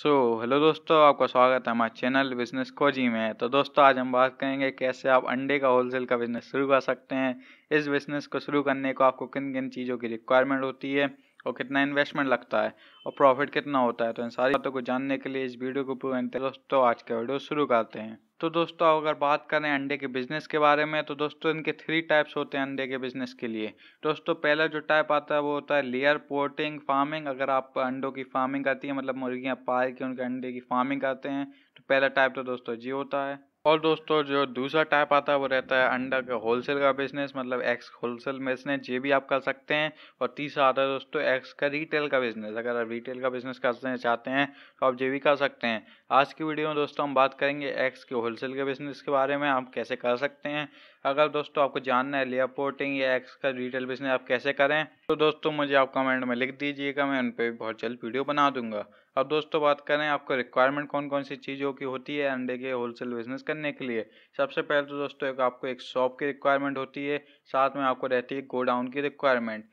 सो so, hello दोस्तों आपका स्वागत है हमारे चैनल बिजनेस कोजी में तो दोस्तों आज हम बात करेंगे कैसे आप अंडे का होलसेल का बिजनेस शुरू कर सकते हैं इस बिजनेस को शुरू करने को आपको किन किन चीज़ों की रिक्वायरमेंट होती है और कितना इन्वेस्टमेंट लगता है और प्रॉफिट कितना होता है तो इन सारी बातों को जानने के लिए इस वीडियो को पूरा तो दोस्तों आज का वीडियो शुरू करते हैं तो दोस्तों अगर बात करें अंडे के बिजनेस के बारे में तो दोस्तों इनके थ्री टाइप्स होते हैं अंडे के बिजनेस के लिए दोस्तों पहला जो टाइप आता है वो होता है लेयर पोर्टिंग फार्मिंग अगर आप अंडों की फार्मिंग करती है मतलब मुर्गियाँ पाल के उनके अंडे की फार्मिंग करते हैं तो पहला टाइप तो दोस्तों जी होता है और दोस्तों जो दूसरा टाइप आता है वो रहता है अंडा का होलसेल का बिजनेस मतलब एक्स होलसेल बिजनेस ये भी आप कर सकते हैं और तीसरा आता है दोस्तों एक्स का रिटेल का बिजनेस अगर आप रिटेल का बिजनेस करना चाहते हैं तो आप ये भी कर सकते हैं आज की वीडियो में दोस्तों हम बात करेंगे एक्स के होलसेल के बिजनेस के बारे में आप कैसे कर सकते हैं अगर दोस्तों आपको जानना है पोर्टिंग या एक्स का डिटेल बिजनेस आप कैसे करें तो दोस्तों मुझे आप कमेंट में लिख दीजिएगा मैं उन पर बहुत जल्द वीडियो बना दूंगा अब दोस्तों बात करें आपको रिक्वायरमेंट कौन कौन सी चीज़ों की होती है अंडे के होलसेल बिजनेस करने के लिए सबसे पहले तो दोस्तों एक आपको एक शॉप की रिक्वायरमेंट होती है साथ में आपको रहती है गोडाउन की रिक्वायरमेंट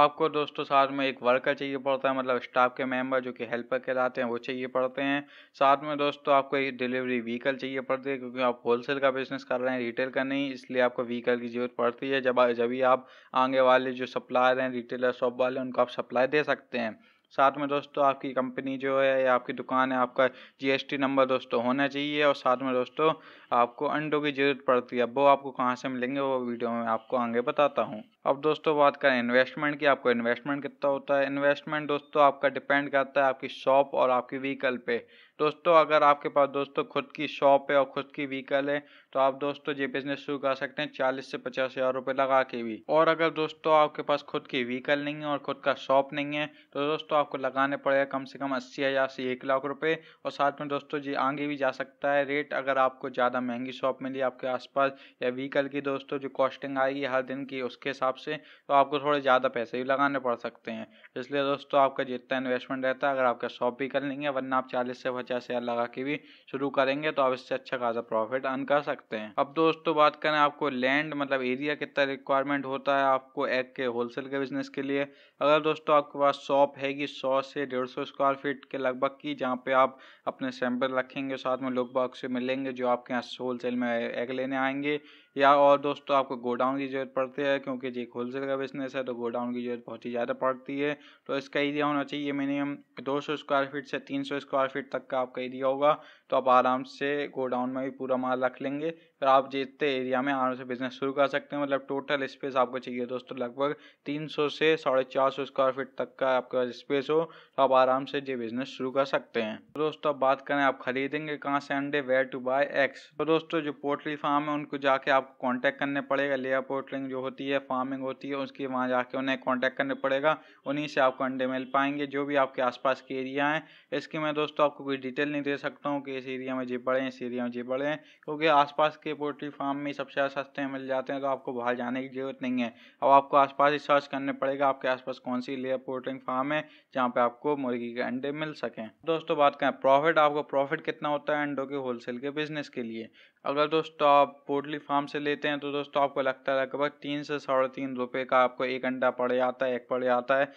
आपको दोस्तों साथ में एक वर्कर चाहिए पड़ता है मतलब स्टाफ के मेंबर जो कि हेल्पर कहलाते हैं वो चाहिए पड़ते हैं साथ में दोस्तों आपको एक डिलीवरी व्हीकल चाहिए पड़ती है क्योंकि आप होलसेल का बिजनेस कर रहे हैं रिटेल का नहीं इसलिए आपको व्हीकल की ज़रूरत पड़ती है जब जब भी आप आगे वाले जो सप्लायर हैं रिटेलर शॉप वाले उनको आप सप्लाई दे सकते हैं साथ में दोस्तों आपकी कंपनी जो है या आपकी दुकान है आपका जीएसटी नंबर दोस्तों होना चाहिए और साथ में दोस्तों आपको अंडों की ज़रूरत पड़ती है वो आपको कहाँ से मिलेंगे वो वीडियो में आपको आगे बताता हूँ अब दोस्तों बात करें इन्वेस्टमेंट की आपको इन्वेस्टमेंट कितना होता है इन्वेस्टमेंट दोस्तों आपका डिपेंड करता है आपकी शॉप और आपकी व्हीकल पे दोस्तों अगर आपके पास दोस्तों खुद की शॉप है और खुद की व्हीकल है तो आप दोस्तों ये बिजनेस शुरू कर सकते हैं चालीस से पचास हज़ार रुपये लगा के भी और अगर दोस्तों आपके पास खुद की व्हीकल नहीं है और खुद का शॉप नहीं है तो दोस्तों आपको लगाने पड़ेगा कम से कम अस्सी हज़ार से एक लाख रुपए और साथ में दोस्तों जी आगे भी जा सकता है रेट अगर आपको ज़्यादा महंगी शॉप मिली आपके आसपास या व्हीकल की दोस्तों जो कॉस्टिंग आएगी हर दिन की उसके हिसाब से तो आपको थोड़े ज़्यादा पैसे भी लगाने पड़ सकते हैं इसलिए दोस्तों आपका जितना इन्वेस्टमेंट रहता है अगर आपका शॉप भी कर लेंगे वरना आप चालीस से पचास हज़ार लगा के भी शुरू करेंगे तो आप इससे अच्छा खासा प्रॉफिट अर्न कर सकते हैं अब दोस्तों बात करें आपको लैंड मतलब एरिया कितना रिक्वायरमेंट होता है आपको एग के होलसेल के बिजनेस के लिए अगर दोस्तों आपके पास शॉप हैगी सौ से डेढ़ सौ स्क्वायर फीट के लगभग की जहाँ पे आप अपने सैंपल रखेंगे साथ में लोग बाग से मिलेंगे जो आपके यहाँ होल सेल में एग लेने आएंगे या और दोस्तों आपको गोडाउन की जरूरत पड़ती है क्योंकि जी होलसेल का बिजनेस है तो गोडाउन की जरूरत बहुत ही ज़्यादा पड़ती है तो इसका एरिया होना चाहिए मिनिमम 200 स्क्वायर फीट से 300 स्क्वायर फीट तक का आपका एरिया होगा तो आप आराम से गोडाउन में भी पूरा माल रख लेंगे फिर आप जितने एरिया में आराम से बिजनेस शुरू कर सकते हैं मतलब टोटल स्पेस आपको चाहिए दोस्तों लगभग तीन से साढ़े स्क्वायर फीट तक का आपका स्पेस हो तो आप आराम से ये बिजनेस शुरू कर सकते हैं तो दोस्तों अब बात करें आप खरीदेंगे कहाँ से अंडे वेयर टू बाय एक्स तो दोस्तों जो पोल्ट्री फार्म है उनको जाके आप आपको कांटेक्ट करने पड़ेगा लेयर पोर्टलिंग जो होती है फार्मिंग होती है उसकी वहाँ जाके उन्हें कांटेक्ट करने पड़ेगा उन्हीं से आपको अंडे मिल पाएंगे जो भी आपके आसपास के एरिया हैं इसकी मैं दोस्तों आपको कोई डिटेल नहीं दे सकता हूँ कि इस एरिया में जी बड़े हैं इस एरिया में जी बड़े हैं क्योंकि आसपास के पोल्ट्री फार्म में सबसे ज़्यादा सस्ते मिल जाते हैं तो आपको बाहर जाने की जरूरत नहीं है अब आपको आसपास ही सर्च करने पड़ेगा आपके आसपास कौन सी लेयर पोल्ट्रिंग फार्म है जहाँ पे आपको मुर्गी के अंडे मिल सकें दोस्तों बात करें प्रॉफिट आपको प्रॉफिट कितना होता है अंडों के होलसेल के बिजनेस के लिए अगर दोस्तों आप पोल्ट्री फार्म से लेते हैं तो दोस्तों आपको लगता है लगभग तीन से साढ़े तीन रुपये का आपको एक अंडा पड़ जाता है एक पड़ जाता है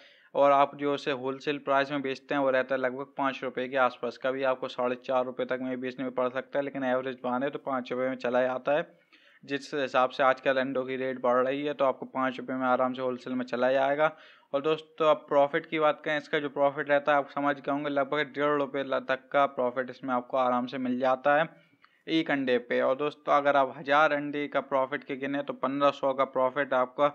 और आप जो उसे होलसेल प्राइस में बेचते हैं वो रहता है लगभग पाँच रुपये के आसपास का भी आपको साढ़े चार रुपये तक में बेचने में पड़ सकता है लेकिन एवरेज माने तो पाँच रुपये में चला जाता है जिस हिसाब से आजकल अंडों की रेट बढ़ रही है तो आपको पाँच रुपये में आराम से होलसेल में चला जाएगा और दोस्तों आप प्रॉफिट की बात करें इसका जो प्रॉफिट रहता है आप समझ गए होंगे लगभग डेढ़ रुपये तक का प्रॉफिट इसमें आपको आराम से मिल जाता है एक अंडे पे और दोस्तों अगर आप हज़ार अंडे का प्रॉफिट के गिने तो पंद्रह सौ का प्रॉफिट आपका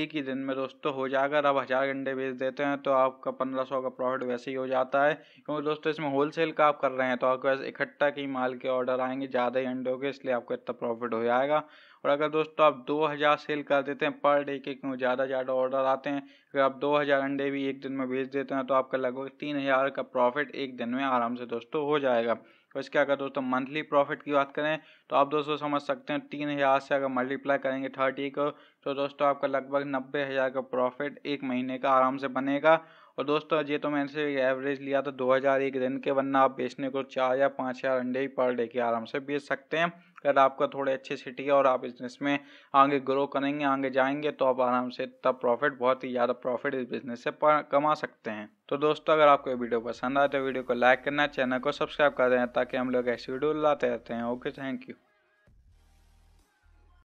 एक ही दिन में दोस्तों हो जाएगा अगर आप हज़ार अंडे बेच देते हैं तो आपका पंद्रह सौ का प्रॉफिट वैसे ही हो जाता है क्योंकि दोस्तों इसमें होलसेल का आप कर रहे हैं तो आपके पास इकट्ठा के माल के ऑर्डर आएंगे ज़्यादा ही अंडे होंगे इसलिए आपका इतना प्रॉफिट हो जाएगा और अगर दोस्तों आप हज़ार सेल कर देते हैं पर डे के क्यों ज़्यादा ज़्यादा ऑर्डर आते हैं अगर आप हज़ार अंडे भी एक दिन में बेच देते हैं तो आपका लगभग तीन हज़ार का प्रॉफिट एक दिन में आराम से दोस्तों हो जाएगा उसके तो अगर दोस्तों मंथली प्रॉफिट की बात करें तो आप दोस्तों समझ सकते हैं तीन हज़ार से अगर मल्टीप्लाई करेंगे थर्टी को तो दोस्तों आपका लगभग नब्बे हज़ार का प्रॉफिट एक महीने का आराम से बनेगा और दोस्तों ये तो मैंने से एवरेज लिया तो दो हज़ार एक दिन के वरना आप बेचने को चार या पाँच हज़ार अंडे ही पर डे के आराम से बेच सकते हैं अगर आपका थोड़े अच्छे सिटी है और आप बिजनेस में आगे ग्रो करेंगे आगे जाएंगे तो आप आराम से इतना प्रॉफिट बहुत ही ज़्यादा प्रॉफिट इस बिजनेस से कमा सकते हैं तो दोस्तों अगर आपको ये वीडियो पसंद आए तो वीडियो को लाइक करना चैनल को सब्सक्राइब कर देना ताकि हम लोग ऐसी वीडियो लाते रहते हैं ओके थैंक यू